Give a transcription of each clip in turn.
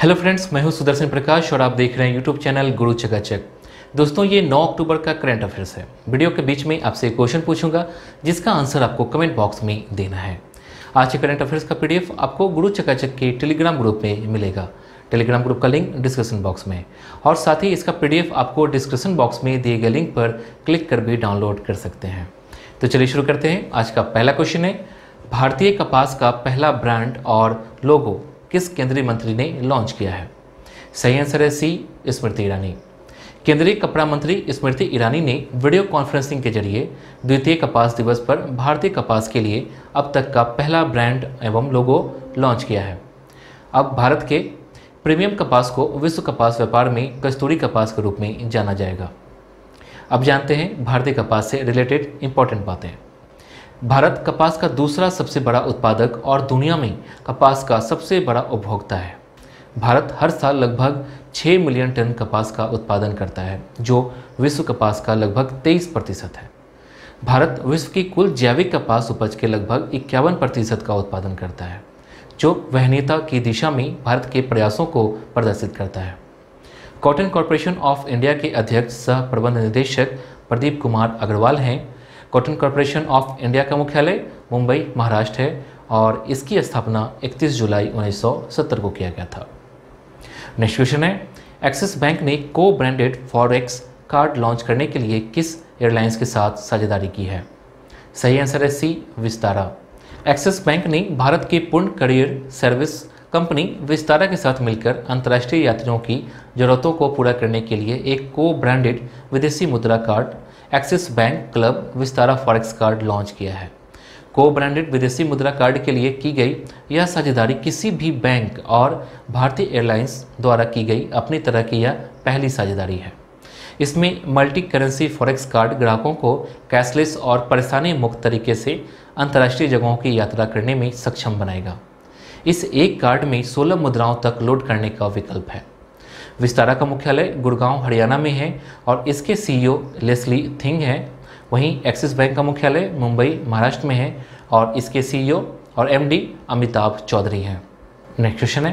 hello friends मैं हूं सुदर्शन प्रकाश और आप देख रहे हैं यूट्यूब चैनल गुरु चकाचक दोस्तों ये 9 अक्टूबर का करंट अफेयर्स है वीडियो के बीच में आपसे क्वेश्चन पूछूंगा जिसका आंसर आपको कमेंट बॉक्स में देना है आज के करंट अफेयर्स का पीडीएफ आपको गुरु चकाचक के टेलीग्राम ग्रुप में मिलेगा टेलीग्राम ग्रुप का लिंक डिस्क्रिप्शन बॉक्स में और साथ ही इसका पी आपको डिस्क्रिप्शन बॉक्स में दिए गए लिंक पर क्लिक कर भी डाउनलोड कर सकते हैं तो चलिए शुरू करते हैं आज का पहला क्वेश्चन है भारतीय कपास का पहला ब्रांड और लोगो किस केंद्रीय मंत्री ने लॉन्च किया है सही आंसर है सी स्मृति ईरानी केंद्रीय कपड़ा मंत्री स्मृति ईरानी ने वीडियो कॉन्फ्रेंसिंग के जरिए द्वितीय कपास दिवस पर भारतीय कपास के लिए अब तक का पहला ब्रांड एवं लोगो लॉन्च किया है अब भारत के प्रीमियम कपास को विश्व कपास व्यापार में कस्तूरी कपास के रूप में जाना जाएगा अब जानते हैं भारतीय कपास से रिलेटेड इंपॉर्टेंट बातें भारत कपास का दूसरा सबसे बड़ा उत्पादक और दुनिया में कपास का सबसे बड़ा उपभोक्ता है भारत हर साल लगभग 6 मिलियन टन कपास का उत्पादन करता है जो विश्व कपास का लगभग 23 प्रतिशत है भारत विश्व की कुल जैविक कपास उपज के लगभग इक्यावन प्रतिशत का उत्पादन करता है जो वहनीयता की दिशा में भारत के प्रयासों को प्रदर्शित करता है कॉटन कॉरपोरेशन ऑफ इंडिया के अध्यक्ष सह प्रबंध निदेशक प्रदीप कुमार अग्रवाल हैं कॉटन कॉरपोरेशन ऑफ इंडिया का मुख्यालय मुंबई महाराष्ट्र है और इसकी स्थापना 31 जुलाई 1970 को किया गया था नेक्स्ट क्वेश्चन है एक्सिस बैंक ने को ब्रांडेड फॉरेक्स कार्ड लॉन्च करने के लिए किस एयरलाइंस के साथ साझेदारी की है सही आंसर है सी विस्तारा एक्सिस बैंक ने भारत के पूर्ण करियर सर्विस कंपनी विस्तारा के साथ मिलकर अंतर्राष्ट्रीय यात्रियों की जरूरतों को पूरा करने के लिए एक को ब्रांडेड विदेशी मुद्रा card Axis bank club Vistara forex card launch किया है को ब्रांडेड विदेशी मुद्रा कार्ड के लिए की गई यह साझेदारी किसी भी बैंक और भारतीय एयरलाइंस द्वारा की गई अपनी तरह की यह पहली साझेदारी है इसमें मल्टी करेंसी फॉरेक्स कार्ड ग्राहकों को कैशलेस और परेशानी मुक्त तरीके से अंतर्राष्ट्रीय जगहों की यात्रा करने में सक्षम बनाएगा इस एक कार्ड में 16 मुद्राओं तक लोड करने का विकल्प है विस्तारा का मुख्यालय गुड़गांव हरियाणा में है और इसके सीईओ लेस्ली थिंग हैं वहीं एक्सिस बैंक का मुख्यालय मुंबई महाराष्ट्र में है और इसके सीईओ e और एमडी अमिताभ चौधरी हैं नेक्स्ट क्वेश्चन है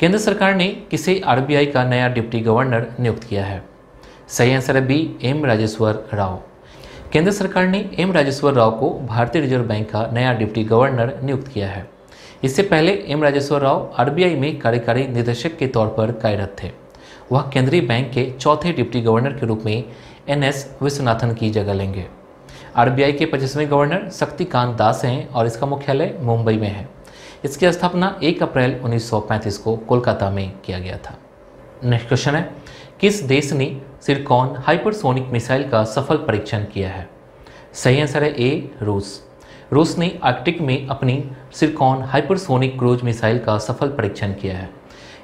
केंद्र सरकार ने किसे आरबीआई का नया डिप्टी गवर्नर नियुक्त किया है सही आंसर है बी एम राजेश्वर राव केंद्र सरकार ने एम राजेश्वर राव को भारतीय रिजर्व बैंक का नया डिप्टी गवर्नर नियुक्त किया है इससे पहले एम राजेश्वर राव आरबीआई में कार्यकारी निदेशक के तौर पर कार्यरत थे वह केंद्रीय बैंक के चौथे डिप्टी गवर्नर के रूप में एन एस विश्वनाथन की जगह लेंगे आरबीआई के पच्चीसवें गवर्नर शक्तिकांत दास हैं और इसका मुख्यालय मुंबई में है इसकी स्थापना 1 अप्रैल 1935 को कोलकाता में किया गया था नेक्स्ट क्वेश्चन है किस देश ने सिरकॉन हाइपरसोनिक मिसाइल का सफल परीक्षण किया है सही आंसर है ए रूस रूस ने आर्कटिक में अपनी सिरकॉन हाइपरसोनिक क्रूज मिसाइल का सफल परीक्षण किया है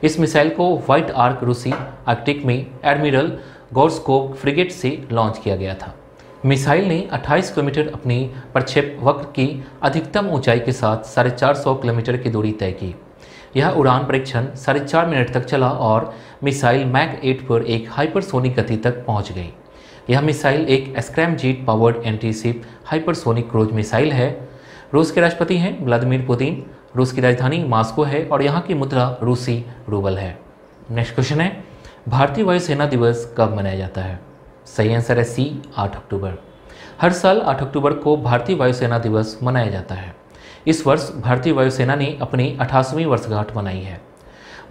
इस मिसाइल को व्हाइट आर्क रूसी आर्कटिक में एडमिरल गोरस्कोव फ्रिगेट से लॉन्च किया गया था मिसाइल ने 28 किलोमीटर अपनी प्रक्षेप वक्र की अधिकतम ऊंचाई के साथ साढ़े चार सौ किलोमीटर की दूरी तय की यह उड़ान परीक्षण साढ़े चार मिनट तक चला और मिसाइल मैक 8 पर एक हाइपरसोनिक गति तक पहुंच गई यह मिसाइल एक scramjet powered anti hypersonic cruise missile है रूस के राष्ट्रपति हैं व्लादिमिर पुतिन रूस की राजधानी मास्को है और यहाँ की मुद्रा रूसी रूबल है नेक्स्ट क्वेश्चन है भारतीय वायुसेना दिवस कब मनाया जाता है सही आंसर है सी आठ अक्टूबर हर साल 8 अक्टूबर को भारतीय वायुसेना दिवस मनाया जाता है इस वर्ष भारतीय वायुसेना ने अपनी अठासवीं वर्षगांठ मनाई है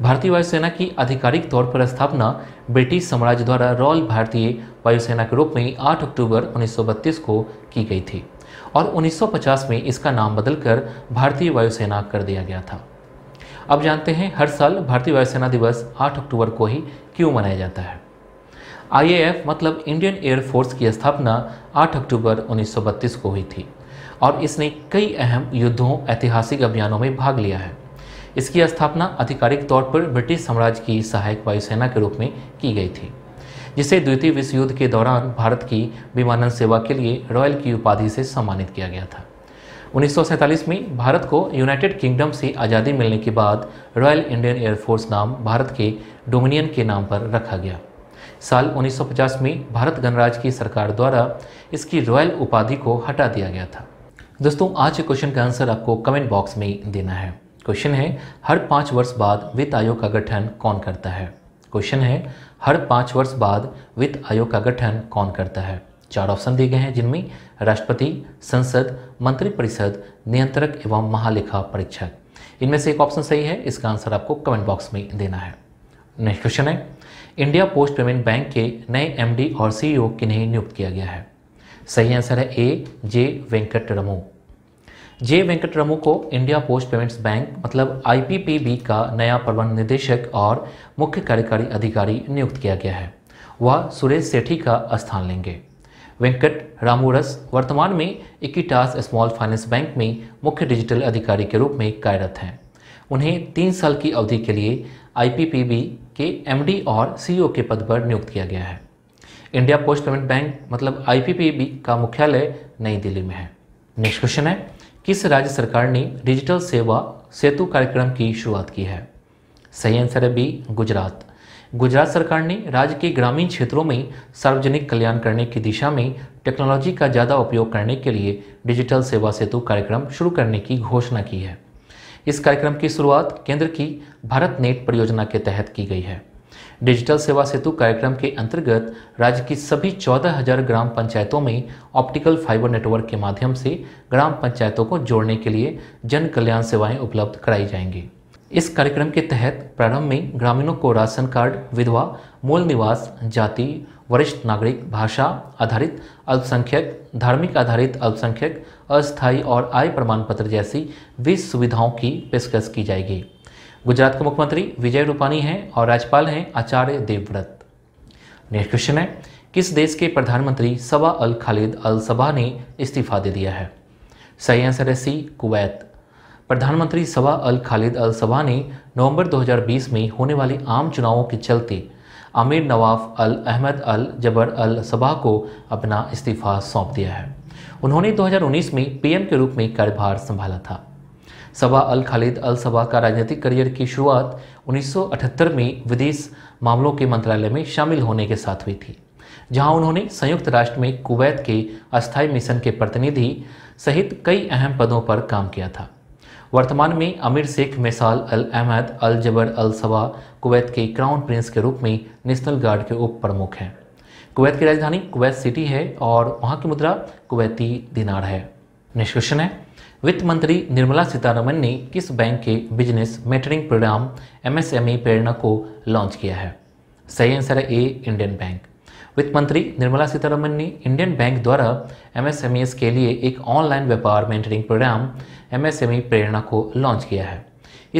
भारतीय वायुसेना की आधिकारिक तौर पर स्थापना ब्रिटिश साम्राज्य द्वारा रॉयल भारतीय वायुसेना के रूप में 8 अक्टूबर 1932 को की गई थी और 1950 में इसका नाम बदलकर भारतीय वायुसेना कर दिया गया था अब जानते हैं हर साल भारतीय वायुसेना दिवस 8 अक्टूबर को ही क्यों मनाया जाता है आईएएफ मतलब इंडियन एयर फोर्स की स्थापना 8 अक्टूबर 1932 को हुई थी और इसने कई अहम युद्धों ऐतिहासिक अभियानों में भाग लिया है इसकी स्थापना आधिकारिक तौर पर ब्रिटिश साम्राज्य की सहायक वायुसेना के रूप में की गई थी जिसे द्वितीय विश्व युद्ध के दौरान भारत की विमानन सेवा के लिए रॉयल की उपाधि से सम्मानित किया गया था उन्नीस में भारत को यूनाइटेड किंगडम से आज़ादी मिलने के बाद रॉयल इंडियन एयरफोर्स नाम भारत के डोमिनियन के नाम पर रखा गया साल 1950 में भारत गणराज्य की सरकार द्वारा इसकी रॉयल उपाधि को हटा दिया गया था दोस्तों आज के क्वेश्चन का आंसर आपको कमेंट बॉक्स में देना है क्वेश्चन है हर पाँच वर्ष बाद वित्त आयोग का गठन कौन करता है क्वेश्चन है हर पाँच वर्ष बाद वित्त आयोग का गठन कौन करता है चार ऑप्शन दिए गए हैं जिनमें राष्ट्रपति संसद मंत्रिपरिषद नियंत्रक एवं महालेखा परीक्षक इनमें से एक ऑप्शन सही है इसका आंसर आपको कमेंट बॉक्स में देना है नेक्स्ट क्वेश्चन है इंडिया पोस्ट पेमेंट बैंक के नए एमडी और सीईओ किन्हें नियुक्त किया गया है सही आंसर है ए जे वेंकट रमू जे वेंकटरमू को इंडिया पोस्ट पेमेंट्स बैंक मतलब आईपीपीबी का नया प्रबंध निदेशक और मुख्य कार्यकारी अधिकारी नियुक्त किया गया है वह सुरेश सेठी का स्थान लेंगे वेंकट रामूरस वर्तमान में इक्कीटास स्मॉल फाइनेंस बैंक में मुख्य डिजिटल अधिकारी के रूप में कार्यरत हैं उन्हें तीन साल की अवधि के लिए आईपीपीबी के एमडी और सीईओ के पद पर नियुक्त किया गया है इंडिया पोस्ट पेमेंट बैंक मतलब आईपीपीबी का मुख्यालय नई दिल्ली में है नेक्स्ट क्वेश्चन है किस राज्य सरकार ने डिजिटल सेवा सेतु कार्यक्रम की शुरुआत की है सही आंसर है बी गुजरात गुजरात सरकार ने राज्य के ग्रामीण क्षेत्रों में सार्वजनिक कल्याण करने की दिशा में टेक्नोलॉजी का ज़्यादा उपयोग करने के लिए डिजिटल सेवा सेतु कार्यक्रम शुरू करने की घोषणा की है इस कार्यक्रम की शुरुआत केंद्र की भारत नेट परियोजना के तहत की गई है डिजिटल सेवा सेतु कार्यक्रम के अंतर्गत राज्य की सभी 14,000 ग्राम पंचायतों में ऑप्टिकल फाइबर नेटवर्क के माध्यम से ग्राम पंचायतों को जोड़ने के लिए जन कल्याण सेवाएं उपलब्ध कराई जाएंगी इस कार्यक्रम के तहत प्रारंभ में ग्रामीणों को राशन कार्ड विधवा मूल निवास जाति वरिष्ठ नागरिक भाषा आधारित अल्पसंख्यक धार्मिक आधारित अल्पसंख्यक अस्थायी और आय प्रमाण पत्र जैसी 20 सुविधाओं की पेशकश की जाएगी गुजरात के मुख्यमंत्री विजय रूपानी हैं और राज्यपाल हैं आचार्य देवव्रत नेक्स्ट क्वेश्चन है किस देश के प्रधानमंत्री सबा अल खालिद अल सबा ने इस्तीफा दे दिया है सही आंसर है सी कुवैत प्रधानमंत्री सबा अल खालिद अल सबा ने नवंबर 2020 में होने वाले आम चुनावों के चलते आमिर नवाफ अल अहमद अल जबर अल सबा को अपना इस्तीफा सौंप दिया है उन्होंने 2019 में पीएम के रूप में कार्यभार संभाला था सबा अल खालिद अल सबा का राजनीतिक करियर की शुरुआत 1978 में विदेश मामलों के मंत्रालय में शामिल होने के साथ हुई थी जहां उन्होंने संयुक्त राष्ट्र में कुवैत के अस्थायी मिशन के प्रतिनिधि सहित कई अहम पदों पर काम किया था वर्तमान में अमीर शेख मिसाल अल Ahmad Al Jaber Al Sabah Kuwait के क्राउन प्रिंस के रूप में नेशनल गार्ड के उप प्रमुख हैं कुवैत की राजधानी कुवैत सिटी है और वहाँ की मुद्रा कुवैती दिनार है निष्कर्षण है वित्त मंत्री निर्मला सीतारमन ने किस बैंक के business mentoring program MSME Prerana को लॉन्च किया है सही आंसर है ए इंडियन बैंक वित्त मंत्री निर्मला सीतारमन ने इंडियन बैंक द्वारा एमएसएमईस के लिए एक ऑनलाइन व्यापार मेंटरिंग प्रोग्राम एमएसएमई प्रेरणा को लॉन्च किया है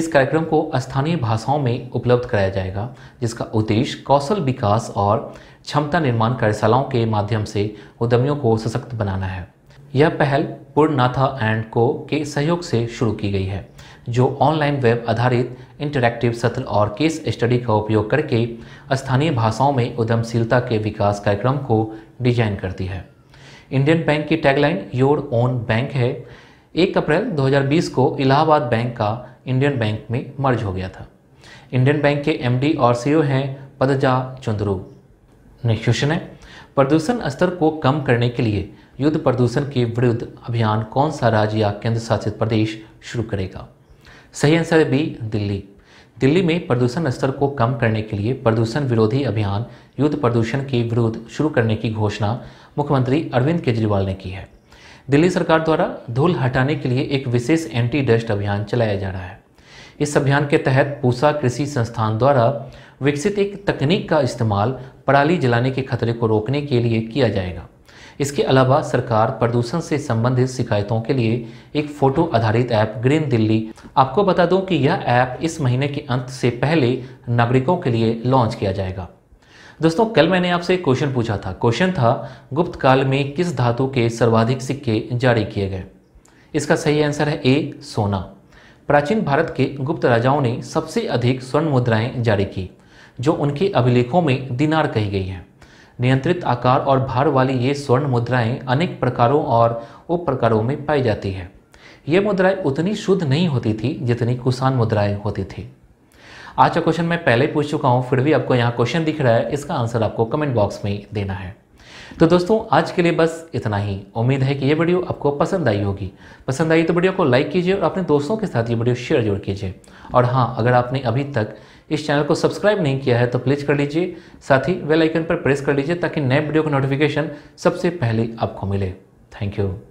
इस कार्यक्रम को स्थानीय भाषाओं में उपलब्ध कराया जाएगा जिसका उद्देश्य कौशल विकास और क्षमता निर्माण कार्यशालाओं के माध्यम से उद्यमियों को सशक्त बनाना है यह पहल पूर्णनाथा एंड को के सहयोग से शुरू की गई है जो ऑनलाइन वेब आधारित इंटरैक्टिव सत्र और केस स्टडी का उपयोग करके स्थानीय भाषाओं में उद्यमशीलता के विकास कार्यक्रम को डिजाइन करती है इंडियन बैंक की टैगलाइन योर ओन बैंक है एक अप्रैल 2020 को इलाहाबाद बैंक का इंडियन बैंक में मर्ज हो गया था इंडियन बैंक के एमडी और सीईओ e हैं पदजा चंद्रू निष्यूषण है प्रदूषण स्तर को कम करने के लिए युद्ध प्रदूषण के विरुद्ध अभियान कौन सा राज्य या केंद्र शासित प्रदेश शुरू करेगा सही आंसर है बी दिल्ली दिल्ली में प्रदूषण स्तर को कम करने के लिए प्रदूषण विरोधी अभियान युद्ध प्रदूषण के विरुद्ध शुरू करने की घोषणा मुख्यमंत्री अरविंद केजरीवाल ने की है दिल्ली सरकार द्वारा धूल हटाने के लिए एक विशेष एंटी डस्ट अभियान चलाया जा रहा है इस अभियान के तहत पूसा कृषि संस्थान द्वारा विकसित एक तकनीक का इस्तेमाल पराली जलाने के खतरे को रोकने के लिए किया जाएगा इसके अलावा सरकार प्रदूषण से संबंधित शिकायतों के लिए एक फोटो आधारित ऐप ग्रीन दिल्ली आपको बता दूं कि यह ऐप इस महीने के अंत से पहले नागरिकों के लिए लॉन्च किया जाएगा दोस्तों कल मैंने आपसे क्वेश्चन पूछा था क्वेश्चन था गुप्त काल में किस धातु के सर्वाधिक सिक्के जारी किए गए इसका सही आंसर है ए सोना प्राचीन भारत के गुप्त राजाओं ने सबसे अधिक स्वर्ण मुद्राएं जारी की जो उनके अभिलेखों में दिनार कही गई हैं नियंत्रित आकार और भार वाली ये स्वर्ण मुद्राएं अनेक प्रकारों और उप प्रकारों में पाई जाती हैं ये मुद्राएं उतनी शुद्ध नहीं होती थी जितनी कुसान मुद्राएं होती थी आज का क्वेश्चन मैं पहले पूछ चुका हूँ फिर भी आपको यहाँ क्वेश्चन दिख रहा है इसका आंसर आपको कमेंट बॉक्स में देना है तो दोस्तों आज के लिए बस इतना ही उम्मीद है कि ये वीडियो आपको पसंद आई होगी पसंद आई तो वीडियो को लाइक कीजिए और अपने दोस्तों के साथ ये वीडियो शेयर जरूर कीजिए और हाँ अगर आपने अभी तक इस चैनल को सब्सक्राइब नहीं किया है तो प्लीज़ कर लीजिए साथ ही बेल आइकन पर प्रेस कर लीजिए ताकि नए वीडियो का नोटिफिकेशन सबसे पहले आपको मिले थैंक यू